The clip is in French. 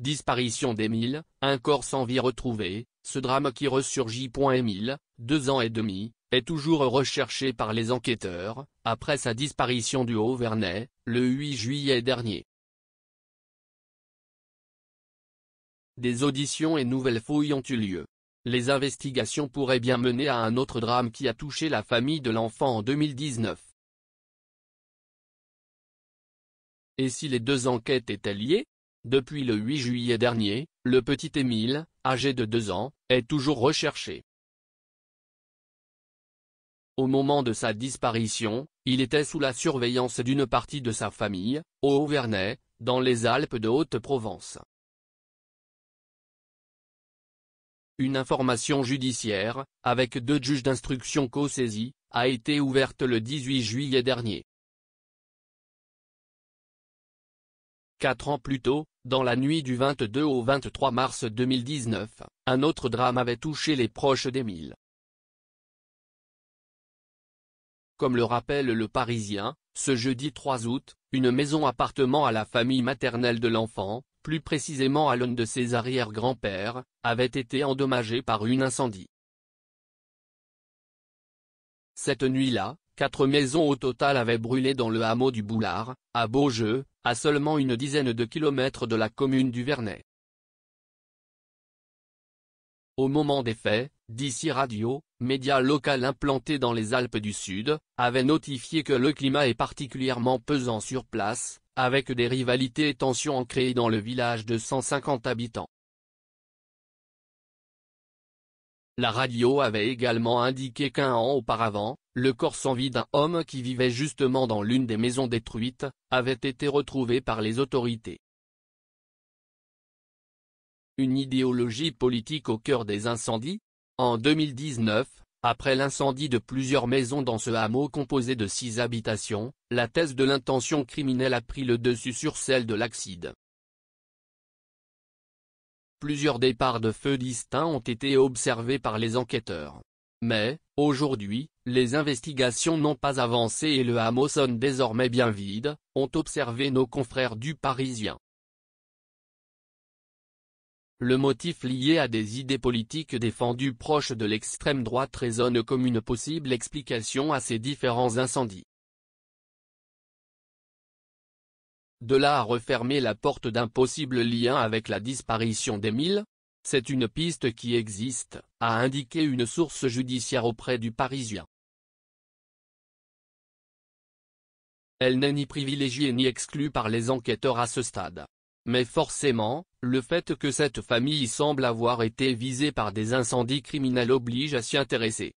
Disparition d'Émile, un corps sans vie retrouvé, ce drame qui ressurgit. Émile, deux ans et demi, est toujours recherché par les enquêteurs, après sa disparition du Haut-Vernay, le 8 juillet dernier. Des auditions et nouvelles fouilles ont eu lieu. Les investigations pourraient bien mener à un autre drame qui a touché la famille de l'enfant en 2019. Et si les deux enquêtes étaient liées depuis le 8 juillet dernier, le petit Émile, âgé de deux ans, est toujours recherché. Au moment de sa disparition, il était sous la surveillance d'une partie de sa famille, au Auvernais, dans les Alpes de Haute-Provence. Une information judiciaire, avec deux juges d'instruction co-saisis, a été ouverte le 18 juillet dernier. Quatre ans plus tôt, dans la nuit du 22 au 23 mars 2019, un autre drame avait touché les proches d'Émile. Comme le rappelle Le Parisien, ce jeudi 3 août, une maison-appartement à la famille maternelle de l'enfant, plus précisément à l'un de ses arrière-grands-pères, avait été endommagée par une incendie. Cette nuit-là, quatre maisons au total avaient brûlé dans le hameau du Boulard, à Beaujeu, à seulement une dizaine de kilomètres de la commune du Vernet. Au moment des faits, d'ici Radio, média local implanté dans les Alpes du Sud, avait notifié que le climat est particulièrement pesant sur place, avec des rivalités et tensions ancrées dans le village de 150 habitants. La radio avait également indiqué qu'un an auparavant, le corps sans vie d'un homme qui vivait justement dans l'une des maisons détruites, avait été retrouvé par les autorités. Une idéologie politique au cœur des incendies En 2019, après l'incendie de plusieurs maisons dans ce hameau composé de six habitations, la thèse de l'intention criminelle a pris le dessus sur celle de l'accide. Plusieurs départs de feux distincts ont été observés par les enquêteurs. Mais, aujourd'hui, les investigations n'ont pas avancé et le hameau sonne désormais bien vide, ont observé nos confrères du Parisien. Le motif lié à des idées politiques défendues proches de l'extrême droite résonne comme une possible explication à ces différents incendies. De là à refermer la porte d'un possible lien avec la disparition d'Émile C'est une piste qui existe, a indiqué une source judiciaire auprès du Parisien. Elle n'est ni privilégiée ni exclue par les enquêteurs à ce stade. Mais forcément, le fait que cette famille semble avoir été visée par des incendies criminels oblige à s'y intéresser.